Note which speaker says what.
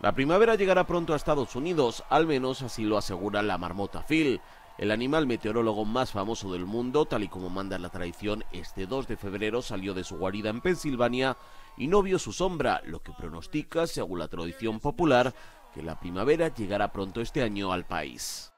Speaker 1: La primavera llegará pronto a Estados Unidos, al menos así lo asegura la marmota Phil, el animal meteorólogo más famoso del mundo, tal y como manda la tradición, este 2 de febrero salió de su guarida en Pensilvania y no vio su sombra, lo que pronostica, según la tradición popular, que la primavera llegará pronto este año al país.